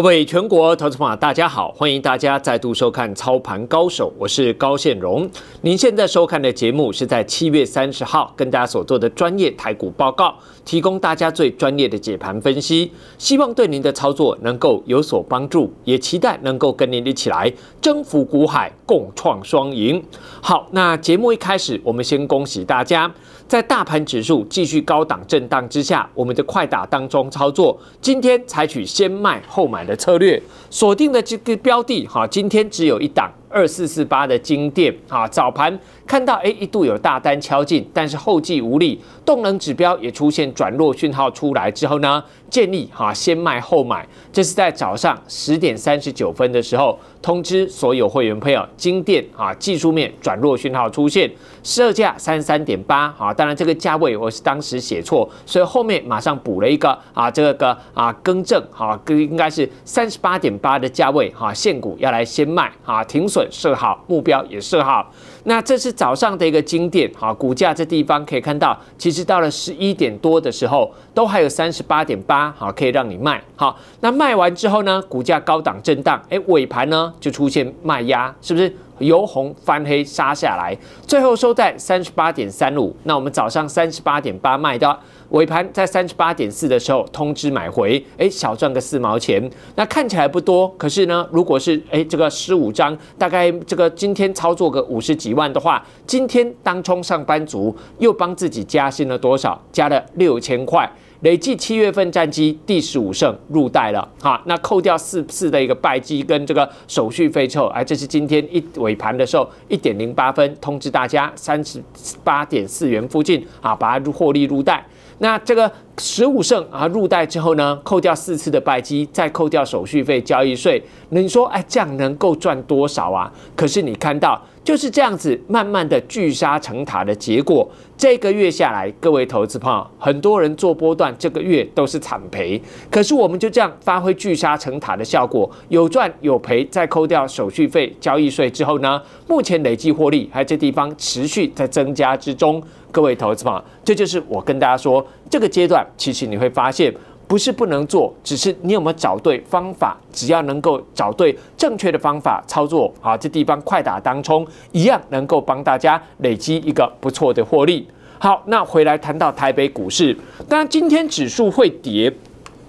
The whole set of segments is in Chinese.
各位全国投资友，大家好！欢迎大家再度收看《操盘高手》，我是高现荣。您现在收看的节目是在七月三十号跟大家所做的专业台股报告，提供大家最专业的解盘分析，希望对您的操作能够有所帮助，也期待能够跟您一起来征服股海，共创双赢。好，那节目一开始，我们先恭喜大家。在大盘指数继续高档震荡之下，我们的快打当中操作，今天采取先卖后买的策略，锁定的这个标的哈，今天只有一档。二四四八的金店啊，早盘看到哎，一度有大单敲进，但是后继无力，动能指标也出现转弱讯号出来之后呢，建议哈先卖后买。这是在早上十点三十九分的时候通知所有会员朋友，金店啊技术面转弱讯号出现，设价三十三点八啊，当然这个价位我是当时写错，所以后面马上补了一个啊这个啊更正啊，应应该是三十八点八的价位哈，现股要来先卖啊，停损。设好，目标也设好。那这是早上的一个经典，好，股价这地方可以看到，其实到了十一点多的时候，都还有三十八点八，好，可以让你卖，好，那卖完之后呢，股价高档震荡，哎，尾盘呢就出现卖压，是不是由红翻黑杀下来？最后收在三十八点三五。那我们早上三十八点八卖的，尾盘在三十八点四的时候通知买回，哎，小赚个四毛钱，那看起来不多，可是呢，如果是哎这个十五张，大概这个今天操作个五十几。一万的话，今天当冲上班族又帮自己加薪了多少？加了六千块，累计七月份战绩第十五胜入袋了哈。那扣掉四次的一个败绩跟这个手续费后，哎，这是今天一尾盘的时候一点零八分通知大家，三十八点四元附近啊，把它获利入袋。那这个十五胜啊入袋之后呢，扣掉四次的败绩，再扣掉手续费、交易税，你说哎，这样能够赚多少啊？可是你看到。就是这样子，慢慢的聚沙成塔的结果。这个月下来，各位投资朋友，很多人做波段，这个月都是惨赔。可是我们就这样发挥聚沙成塔的效果，有赚有赔，再扣掉手续费、交易税之后呢，目前累计获利还这地方持续在增加之中。各位投资朋友，这就是我跟大家说，这个阶段其实你会发现。不是不能做，只是你有没有找对方法？只要能够找对正确的方法操作啊，这地方快打当冲一样能够帮大家累积一个不错的获利。好，那回来谈到台北股市，当然今天指数会跌，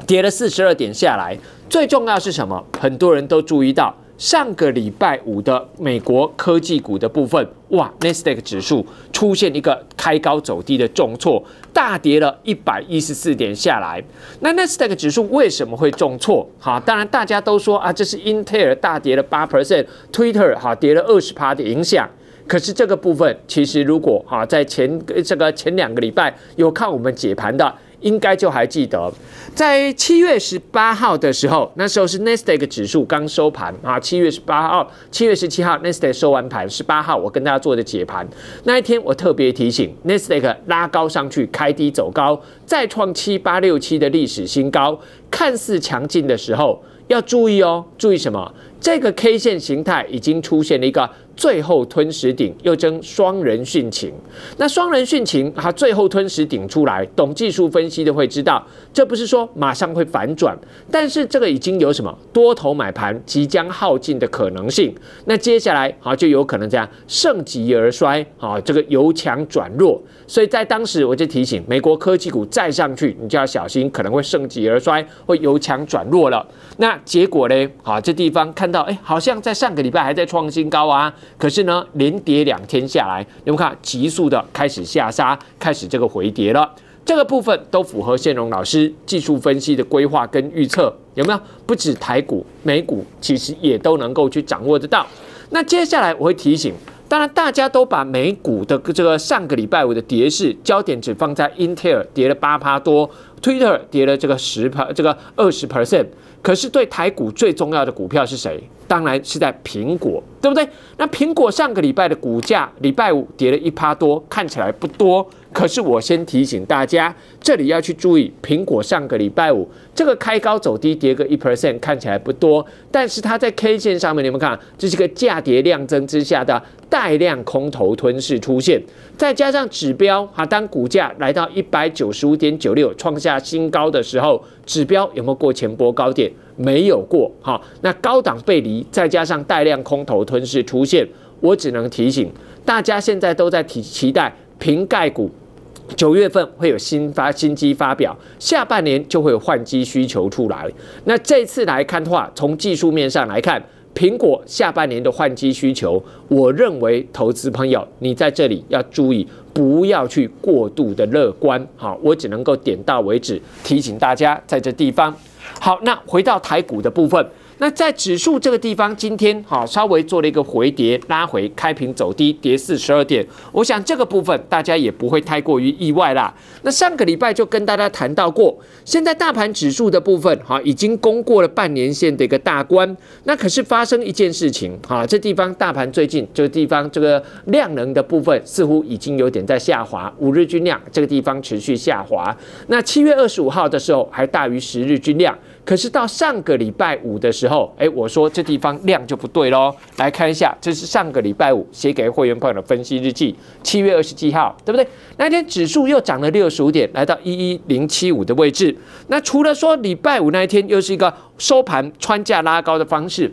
跌了四十二点下来，最重要是什么？很多人都注意到。上个礼拜五的美国科技股的部分，哇，n s t 达克指数出现一个开高走低的重挫，大跌了一百一十四点下来。那 n s t 达克指数为什么会重挫？哈，当然大家都说啊，这是英特尔大跌了八 percent，Twitter 哈跌了二十趴的影响。可是这个部分，其实如果哈在前这个前两个礼拜有看我们解盘的。应该就还记得，在七月十八号的时候，那时候是 n e s t a q 指数刚收盘啊。七月十八号、七月十七号，n e s t a q 收完盘，十八号我跟大家做的解盘那一天，我特别提醒 n e s t a q 拉高上去，开低走高，再创七八六七的历史新高，看似强劲的时候，要注意哦，注意什么？这个 K 线形态已经出现了一个最后吞食顶，又称双人殉情。那双人殉情，它最后吞食顶出来，懂技术分析的会知道，这不是说马上会反转，但是这个已经有什么多头买盘即将耗尽的可能性。那接下来好，就有可能这样盛极而衰，好，这个由强转弱。所以在当时我就提醒，美国科技股再上去，你就要小心，可能会盛极而衰，会由强转弱了。那结果呢？好，这地方看。到哎，好像在上个礼拜还在创新高啊，可是呢，连跌两天下来，你们看，急速的开始下杀，开始这个回跌了。这个部分都符合线荣老师技术分析的规划跟预测，有没有？不止台股、美股，其实也都能够去掌握得到。那接下来我会提醒，当然大家都把美股的这个上个礼拜五的跌势焦点只放在 Intel 跌了八趴多，Twitter 跌了这个十趴，这个二十 percent。可是对台股最重要的股票是谁？当然是在苹果，对不对？那苹果上个礼拜的股价，礼拜五跌了一趴多，看起来不多。可是我先提醒大家，这里要去注意，苹果上个礼拜五这个开高走低跌个一 percent，看起来不多，但是它在 K 线上面，你们看，这是个价跌量增之下的带量空头吞噬出现，再加上指标哈，当股价来到一百九十五点九六创下新高的时候，指标有没有过前波高点？没有过哈。那高档背离，再加上带量空头吞噬出现，我只能提醒大家，现在都在提期待。平盖股九月份会有新发新机发表，下半年就会有换机需求出来。那这次来看的话，从技术面上来看，苹果下半年的换机需求，我认为投资朋友你在这里要注意，不要去过度的乐观。好，我只能够点到为止，提醒大家在这地方。好，那回到台股的部分。那在指数这个地方，今天好稍微做了一个回跌，拉回开平走低，跌四十二点。我想这个部分大家也不会太过于意外啦。那上个礼拜就跟大家谈到过，现在大盘指数的部分，好已经攻过了半年线的一个大关。那可是发生一件事情，哈，这地方大盘最近这个地方这个量能的部分似乎已经有点在下滑，五日均量这个地方持续下滑。那七月二十五号的时候还大于十日均量。可是到上个礼拜五的时候，哎，我说这地方量就不对喽。来看一下，这是上个礼拜五写给会员朋友的分析日记，七月二十七号，对不对？那天指数又涨了六十五点，来到一一零七五的位置。那除了说礼拜五那一天又是一个收盘穿价拉高的方式。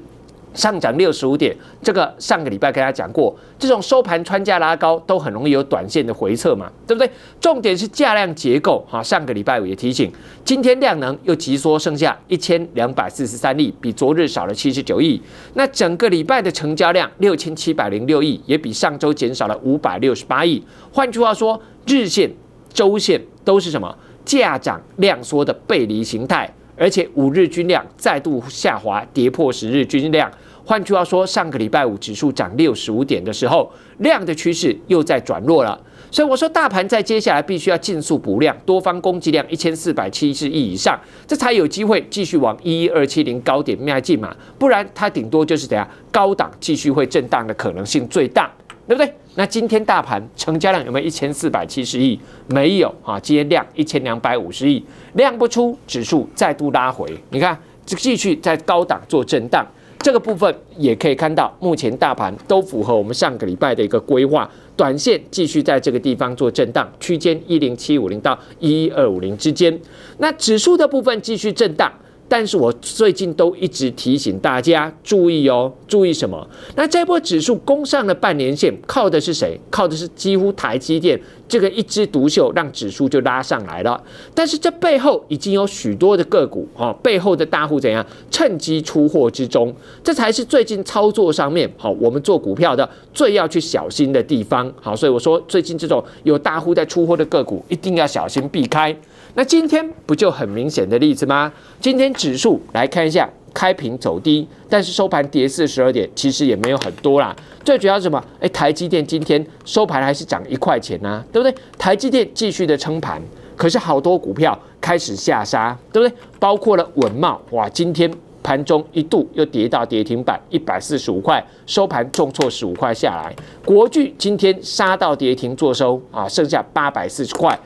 上涨六十五点，这个上个礼拜跟大家讲过，这种收盘穿价拉高都很容易有短线的回撤嘛，对不对？重点是价量结构哈，上个礼拜五也提醒，今天量能又急缩，剩下一千两百四十三亿，比昨日少了七十九亿。那整个礼拜的成交量六千七百零六亿，也比上周减少了五百六十八亿。换句话说，日线、周线都是什么价涨量缩的背离形态。而且五日均量再度下滑，跌破十日均量。换句话说，上个礼拜五指数涨六十五点的时候，量的趋势又在转弱了。所以我说，大盘在接下来必须要尽速补量，多方攻击量一千四百七十亿以上，这才有机会继续往一一二七零高点迈进嘛？不然它顶多就是怎样高档继续会震荡的可能性最大，对不对？那今天大盘成交量有没有一千四百七十亿？没有啊，今天量一千两百五十亿，量不出，指数再度拉回。你看，继续在高档做震荡，这个部分也可以看到，目前大盘都符合我们上个礼拜的一个规划，短线继续在这个地方做震荡，区间一零七五零到一二五零之间。那指数的部分继续震荡。但是我最近都一直提醒大家注意哦，注意什么？那这波指数攻上了半年线，靠的是谁？靠的是几乎台积电。这个一枝独秀，让指数就拉上来了。但是这背后已经有许多的个股哈，背后的大户怎样趁机出货之中，这才是最近操作上面好，我们做股票的最要去小心的地方。好，所以我说最近这种有大户在出货的个股，一定要小心避开。那今天不就很明显的例子吗？今天指数来看一下。开平走低，但是收盘跌四十二点，其实也没有很多啦。最主要什么？哎，台积电今天收盘还是涨一块钱呢，对不对？台积电继续的撑盘，可是好多股票开始下杀，对不对？包括了稳茂哇，今天盘中一度又跌到跌停板一百四十五块，收盘重挫十五块下来。国巨今天杀到跌停做收啊，剩下八百四十块。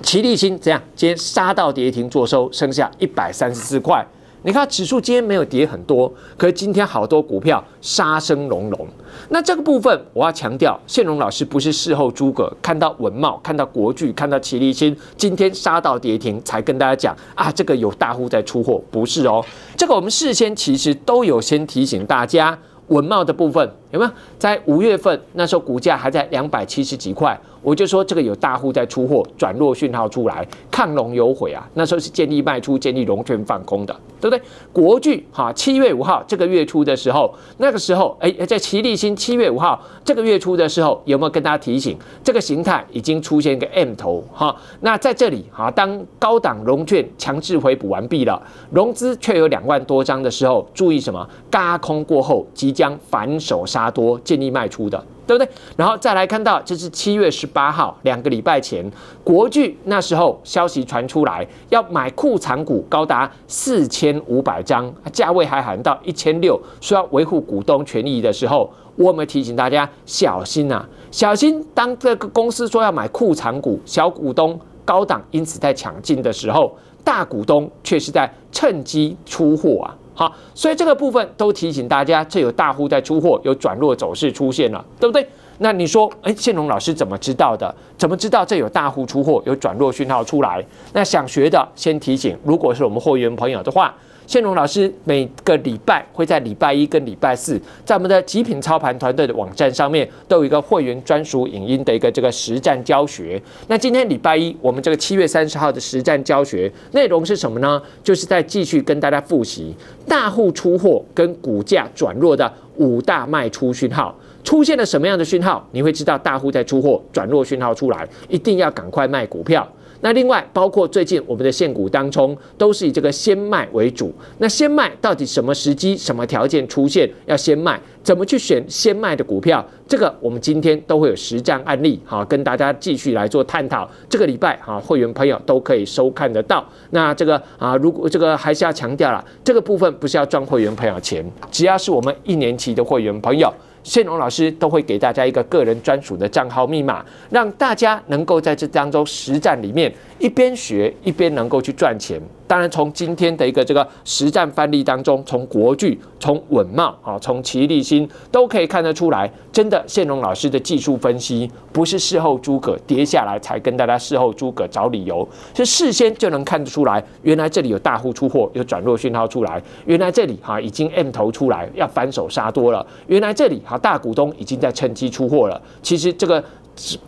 齐立新怎样？今天杀到跌停做收，剩下一百三十四块。你看指数今天没有跌很多，可是今天好多股票杀声隆隆。那这个部分我要强调，谢荣老师不是事后诸葛，看到文茂、看到国巨、看到齐立新今天杀到跌停才跟大家讲啊，这个有大户在出货，不是哦。这个我们事先其实都有先提醒大家，文茂的部分有没有在五月份那时候股价还在两百七十几块？我就说这个有大户在出货，转弱讯号出来，抗龙有悔啊！那时候是建立卖出，建立融券放空的，对不对？国巨哈，七月五号这个月初的时候，那个时候哎，在齐立新七月五号这个月初的时候，有没有跟大家提醒，这个形态已经出现个 M 头哈？那在这里哈，当高档融券强制回补完毕了，融资却有两万多张的时候，注意什么？嘎空过后即将反手杀多，建立卖出的。对不对？然后再来看到，这是七月十八号，两个礼拜前，国巨那时候消息传出来，要买库藏股高达四千五百张，价位还喊到一千六，说要维护股东权益的时候，我们提醒大家小心呐，小心当这个公司说要买库藏股，小股东高档因此在抢进的时候，大股东却是在趁机出货啊。好，所以这个部分都提醒大家，这有大户在出货，有转弱走势出现了，对不对？那你说，哎，建龙老师怎么知道的？怎么知道这有大户出货，有转弱讯号出来？那想学的先提醒，如果是我们会员朋友的话。线荣老师每个礼拜会在礼拜一跟礼拜四，在我们的极品操盘团队的网站上面，都有一个会员专属影音的一个这个实战教学。那今天礼拜一，我们这个七月三十号的实战教学内容是什么呢？就是在继续跟大家复习大户出货跟股价转弱的五大卖出讯号出现了什么样的讯号，你会知道大户在出货转弱讯号出来，一定要赶快卖股票。那另外包括最近我们的限股当中，都是以这个先卖为主。那先卖到底什么时机、什么条件出现要先卖？怎么去选先卖的股票？这个我们今天都会有实战案例，好跟大家继续来做探讨。这个礼拜，好会员朋友都可以收看得到。那这个啊，如果这个还是要强调了，这个部分不是要赚会员朋友钱，只要是我们一年期的会员朋友。谢龙老师都会给大家一个个人专属的账号密码，让大家能够在这当中实战里面一边学一边能够去赚钱。当然，从今天的一个这个实战范例当中，从国巨、从稳懋啊、从奇力新都可以看得出来，真的，谢荣老师的技术分析不是事后诸葛跌下来才跟大家事后诸葛找理由，是事先就能看得出来。原来这里有大户出货，有转弱讯号出来；原来这里哈已经 M 头出来，要反手杀多了；原来这里哈大股东已经在趁机出货了。其实这个是。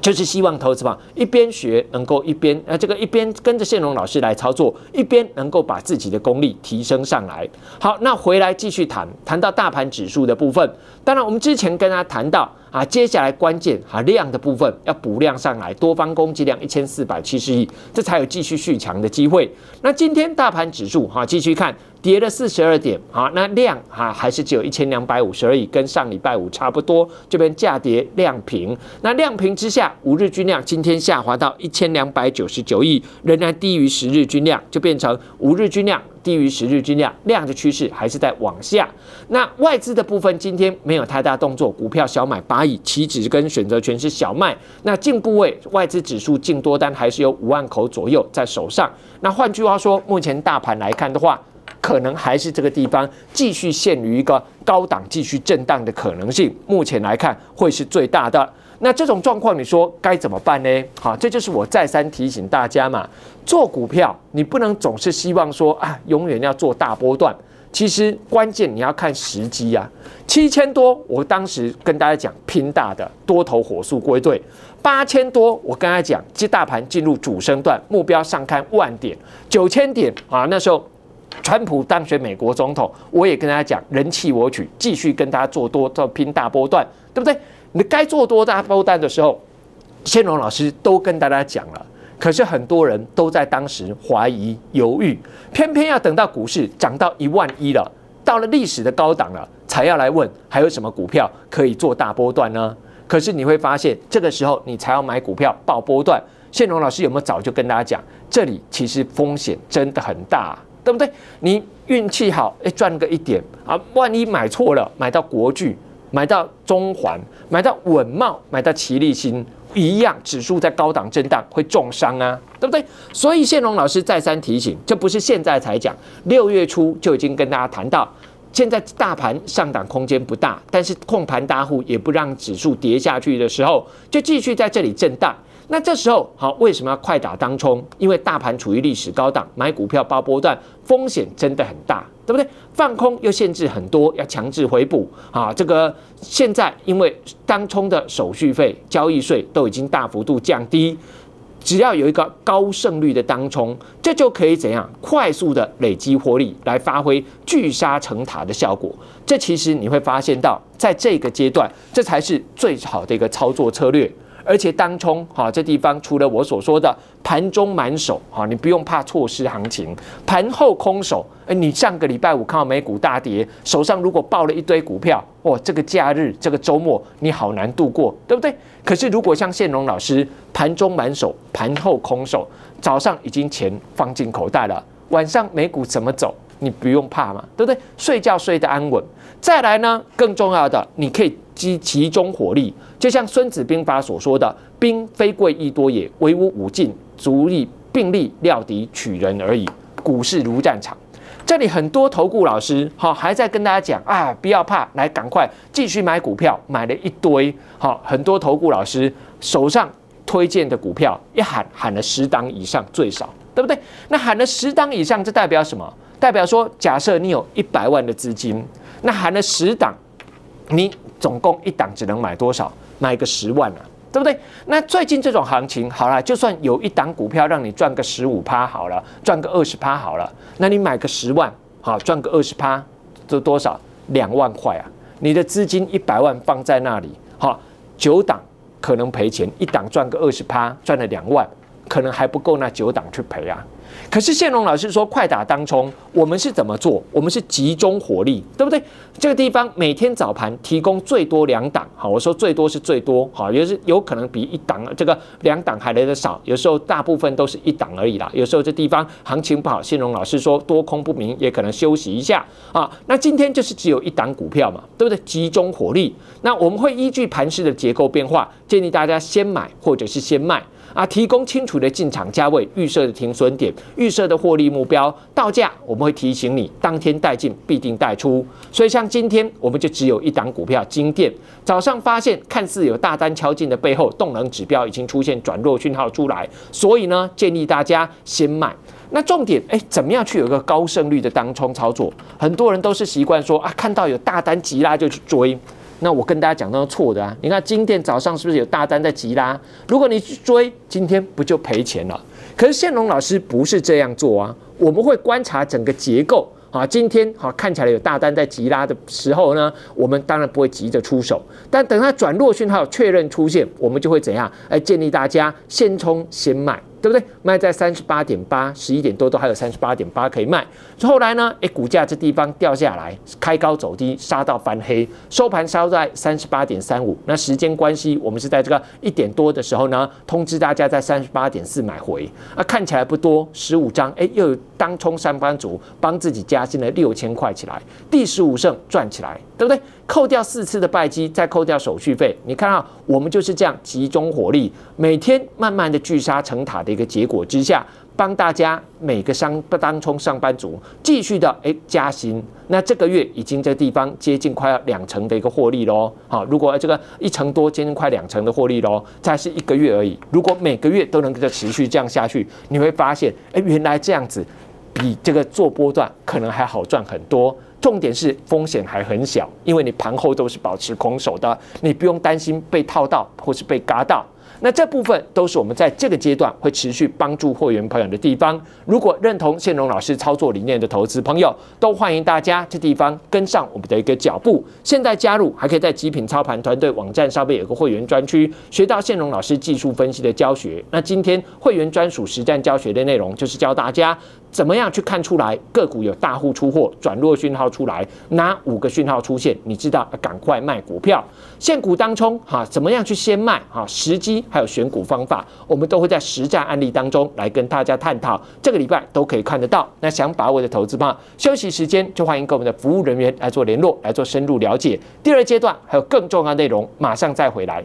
就是希望投资方一边学，能够一边呃这个一边跟着谢龙老师来操作，一边能够把自己的功力提升上来。好，那回来继续谈，谈到大盘指数的部分。当然，我们之前跟他谈到。啊，接下来关键啊量的部分要补量上来，多方攻击量一千四百七十亿，这才有继续续强的机会。那今天大盘指数哈继续看跌了四十二点，好，那量哈还是只有一千两百五十而已，跟上礼拜五差不多，这边价跌量平。那量平之下，五日均量今天下滑到一千两百九十九亿，仍然低于十日均量，就变成五日均量。低于十日均量，量的趋势还是在往下。那外资的部分今天没有太大动作，股票小买八亿，期指跟选择权是小卖。那净部位外资指数净多单还是有五万口左右在手上。那换句话说，目前大盘来看的话，可能还是这个地方继续陷于一个高档继续震荡的可能性，目前来看会是最大的。那这种状况，你说该怎么办呢？好，这就是我再三提醒大家嘛，做股票你不能总是希望说啊，永远要做大波段。其实关键你要看时机啊。七千多，我当时跟大家讲拼大的，多头火速归队；八千多，我跟大家讲，即大盘进入主升段，目标上看万点九千点啊。那时候，川普当选美国总统，我也跟大家讲人气我取，继续跟大家做多做拼大波段，对不对？你该做多大波段的时候，先龙老师都跟大家讲了，可是很多人都在当时怀疑犹豫，偏偏要等到股市涨到一万一了，到了历史的高档了，才要来问还有什么股票可以做大波段呢？可是你会发现，这个时候你才要买股票爆波段，谢龙老师有没有早就跟大家讲，这里其实风险真的很大，对不对？你运气好，哎赚个一点啊，万一买错了，买到国巨。买到中环，买到稳茂，买到齐力新，一样指数在高档震荡会重伤啊，对不对？所以谢龙老师再三提醒，这不是现在才讲，六月初就已经跟大家谈到，现在大盘上档空间不大，但是控盘大户也不让指数跌下去的时候，就继续在这里震荡。那这时候好，为什么要快打当冲？因为大盘处于历史高档，买股票包波段风险真的很大。对不对？放空又限制很多，要强制回补啊！这个现在因为当冲的手续费、交易税都已经大幅度降低，只要有一个高胜率的当冲，这就可以怎样快速的累积获利，来发挥聚沙成塔的效果。这其实你会发现到，在这个阶段，这才是最好的一个操作策略。而且当冲哈，这地方除了我所说的盘中满手哈，你不用怕错失行情，盘后空手。哎，你上个礼拜五看到美股大跌，手上如果抱了一堆股票，哇，这个假日这个周末你好难度过，对不对？可是如果像谢龙老师盘中满手，盘后空手，早上已经钱放进口袋了，晚上美股怎么走，你不用怕嘛，对不对？睡觉睡得安稳。再来呢，更重要的，你可以。集集中火力，就像《孙子兵法》所说的：“兵非贵亦多也，威武进，足以并力料敌取人而已。”股市如战场，这里很多投顾老师好还在跟大家讲啊，不要怕，来赶快继续买股票，买了一堆好，很多投顾老师手上推荐的股票一喊喊了十档以上，最少对不对？那喊了十档以上，这代表什么？代表说，假设你有一百万的资金，那喊了十档。你总共一档只能买多少？买个十万啊，对不对？那最近这种行情好了，就算有一档股票让你赚个十五趴好了，赚个二十趴好了，那你买个十万，好赚个二十趴，这多少？两万块啊！你的资金一百万放在那里，好九档可能赔钱，一档赚个二十趴，赚了两万，可能还不够那九档去赔啊。可是宪龙老师说快打当冲，我们是怎么做？我们是集中火力，对不对？这个地方每天早盘提供最多两档，好，我说最多是最多，好，也是有可能比一档这个两档还来的少，有时候大部分都是一档而已啦。有时候这地方行情不好，宪龙老师说多空不明，也可能休息一下啊。那今天就是只有一档股票嘛，对不对？集中火力，那我们会依据盘势的结构变化，建议大家先买或者是先卖。啊，提供清楚的进场价位、预设的停损点、预设的获利目标，到价我们会提醒你，当天带进必定带出。所以像今天我们就只有一档股票金店，早上发现看似有大单敲进的背后，动能指标已经出现转弱讯号出来，所以呢建议大家先卖。那重点，哎，怎么样去有一个高胜率的当冲操作？很多人都是习惯说啊，看到有大单急拉就去追。那我跟大家讲，那是错的啊！你看今天早上是不是有大单在急拉？如果你去追，今天不就赔钱了？可是宪龙老师不是这样做啊！我们会观察整个结构啊。今天啊看起来有大单在急拉的时候呢，我们当然不会急着出手。但等它转弱讯号确认出现，我们就会怎样来建议大家先冲先卖。对不对？卖在三十八点八，十一点多都还有三十八点八可以卖。后来呢，哎，股价这地方掉下来，开高走低，杀到翻黑，收盘杀在三十八点三五。那时间关系，我们是在这个一点多的时候呢，通知大家在三十八点四买回。啊，看起来不多，十五张，哎，又有当冲三班族帮自己加进了六千块起来，第十五胜赚起来，对不对？扣掉四次的败绩，再扣掉手续费，你看啊，我们就是这样集中火力，每天慢慢的聚沙成塔的一个结果之下，帮大家每个不当中上班族继续的哎加薪。那这个月已经在地方接近快要两成的一个获利喽。好，如果这个一成多接近快两成的获利喽，才是一个月而已。如果每个月都能够持续这样下去，你会发现哎，原来这样子比这个做波段可能还好赚很多。重点是风险还很小，因为你盘后都是保持空手的，你不用担心被套到或是被嘎到。那这部分都是我们在这个阶段会持续帮助会员朋友的地方。如果认同谢龙老师操作理念的投资朋友，都欢迎大家这地方跟上我们的一个脚步。现在加入还可以在极品操盘团队网站上面有个会员专区，学到谢龙老师技术分析的教学。那今天会员专属实战教学的内容就是教大家。怎么样去看出来个股有大户出货，转弱讯号出来？哪五个讯号出现？你知道赶快卖股票，现股当中，哈？怎么样去先卖哈？时机还有选股方法，我们都会在实战案例当中来跟大家探讨。这个礼拜都可以看得到。那想把握的投资吗？休息时间就欢迎跟我们的服务人员来做联络，来做深入了解。第二阶段还有更重要内容，马上再回来。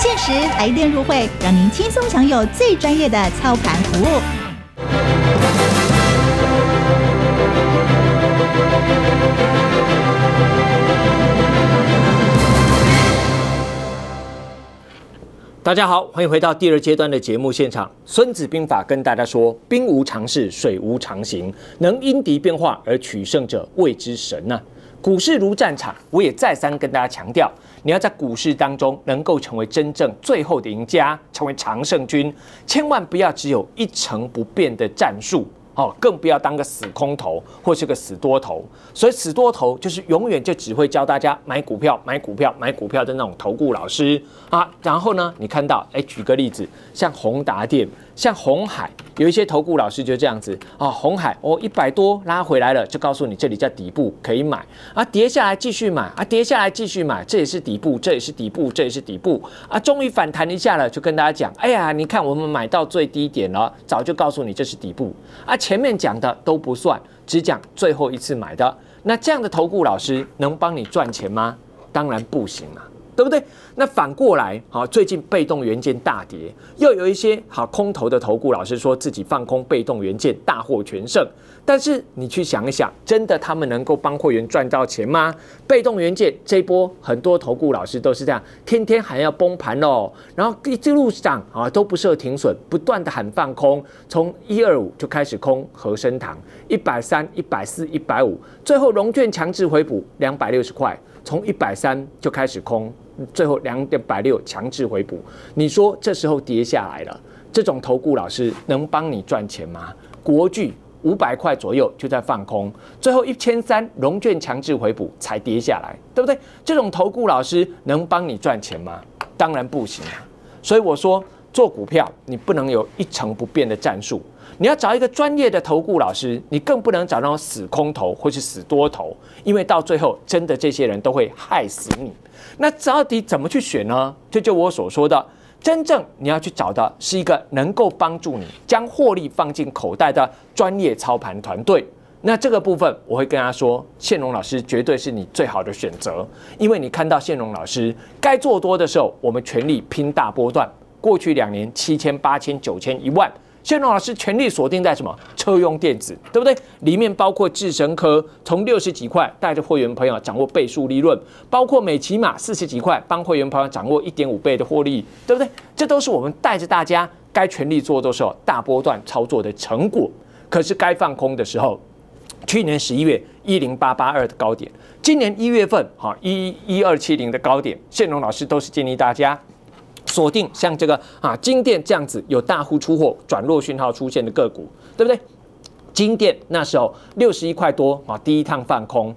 限时来电入会，让您轻松享有最专业的操盘服务。大家好，欢迎回到第二阶段的节目现场。《孙子兵法》跟大家说：兵无常势，水无常形，能因敌变化而取胜者，谓之神呐。股市如战场，我也再三跟大家强调，你要在股市当中能够成为真正最后的赢家，成为常胜军，千万不要只有一成不变的战术哦，更不要当个死空头或是个死多头。所以死多头就是永远就只会教大家买股票、买股票、买股票的那种投顾老师啊。然后呢，你看到哎，举个例子，像宏达电。像红海有一些投顾老师就这样子啊，红海哦一百多拉回来了，就告诉你这里叫底部可以买啊，跌下来继续买啊，跌下来继续买，这也是底部，这也是底部，这也是底部啊，终于反弹一下了，就跟大家讲，哎呀，你看我们买到最低点了，早就告诉你这是底部啊，前面讲的都不算，只讲最后一次买的，那这样的投顾老师能帮你赚钱吗？当然不行啊。对不对？那反过来，好，最近被动元件大跌，又有一些好空头的投顾老师说自己放空被动元件大获全胜。但是你去想一想，真的他们能够帮会员赚到钱吗？被动元件这波很多投顾老师都是这样，天天喊要崩盘哦，然后一路上啊都不设停损，不断的喊放空，从一二五就开始空和升堂一百三、一百四、一百五，最后熔券强制回补两百六十块。从一百三就开始空，最后两点百六强制回补。你说这时候跌下来了，这种投顾老师能帮你赚钱吗？国剧五百块左右就在放空，最后一千三融券强制回补才跌下来，对不对？这种投顾老师能帮你赚钱吗？当然不行啊！所以我说。做股票，你不能有一成不变的战术，你要找一个专业的投顾老师。你更不能找那种死空头或是死多头，因为到最后真的这些人都会害死你。那到底怎么去选呢？这就我所说的，真正你要去找的是一个能够帮助你将获利放进口袋的专业操盘团队。那这个部分我会跟他说，宪荣老师绝对是你最好的选择，因为你看到宪荣老师该做多的时候，我们全力拼大波段。过去两年，七千、八千、九千、一万，谢龙老师全力锁定在什么？车用电子，对不对？里面包括智神科，从六十几块带着会员朋友掌握倍数利润，包括美骑马四十几块帮会员朋友掌握一点五倍的获利，对不对？这都是我们带着大家该全力做的时候大波段操作的成果。可是该放空的时候，去年十一月一零八八二的高点，今年一月份哈一一二七零的高点，谢龙老师都是建议大家。锁定像这个啊金店这样子有大户出货转弱讯号出现的个股，对不对？金店那时候六十一块多啊，第一趟放空，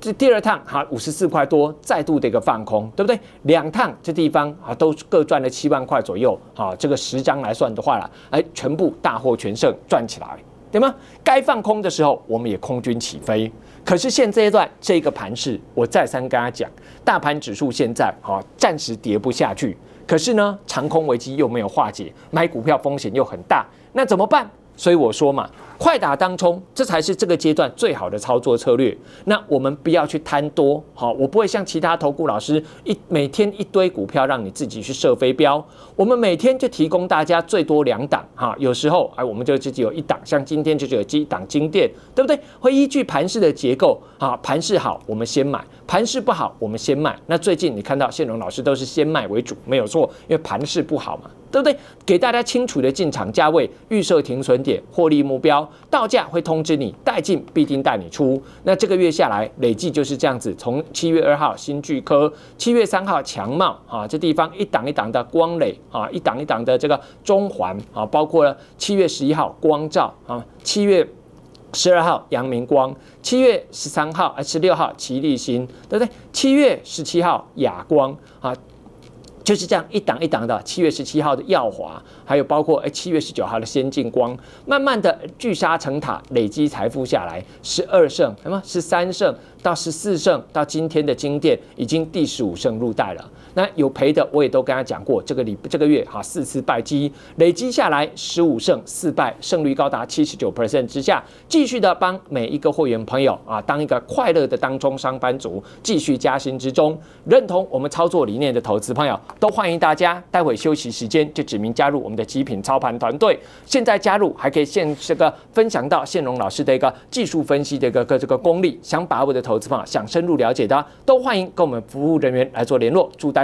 这第二趟哈五十四块多再度的一个放空，对不对？两趟这地方啊都各赚了七万块左右啊，这个十张来算的话了，哎，全部大获全胜赚起来，对吗？该放空的时候我们也空军起飞，可是现阶段这个盘势，我再三跟他讲，大盘指数现在啊暂时跌不下去。可是呢，长空危机又没有化解，买股票风险又很大，那怎么办？所以我说嘛，快打当冲，这才是这个阶段最好的操作策略。那我们不要去贪多，好，我不会像其他投顾老师一每天一堆股票让你自己去设飞镖。我们每天就提供大家最多两档，哈，有时候哎，我们就自己有一档，像今天就只有一档金店，对不对？会依据盘势的结构，啊，盘势好我们先买，盘势不好我们先卖。那最近你看到谢龙老师都是先卖为主，没有错，因为盘势不好嘛，对不对？给大家清楚的进场价位，预设停损。点获利目标到价会通知你，带进必定带你出。那这个月下来累计就是这样子，从七月二号新巨科，七月三号强茂啊，这地方一档一档的光磊啊，一档一档的这个中环啊，包括了七月十一号光照啊，七月十二号阳明光，七月十三号十六号奇力新，对不对？七月十七号亚光啊。就是这样一档一档的，七月十七号的耀华，还有包括哎七月十九号的先进光，慢慢的聚沙成塔，累积财富下来，十二胜什么？十三胜到十四胜，到今天的金殿已经第十五胜入袋了。那有赔的，我也都跟他讲过。这个礼这个月哈，四次败绩累积下来，十五胜四败，胜率高达七十九 percent 之下，继续的帮每一个会员朋友啊，当一个快乐的当中上班族，继续加薪之中。认同我们操作理念的投资朋友，都欢迎大家待会休息时间就指名加入我们的极品操盘团队。现在加入还可以现这个分享到现荣老师的一个技术分析的一个个这个功力，想把握的投资方，想深入了解的，都欢迎跟我们服务人员来做联络。祝大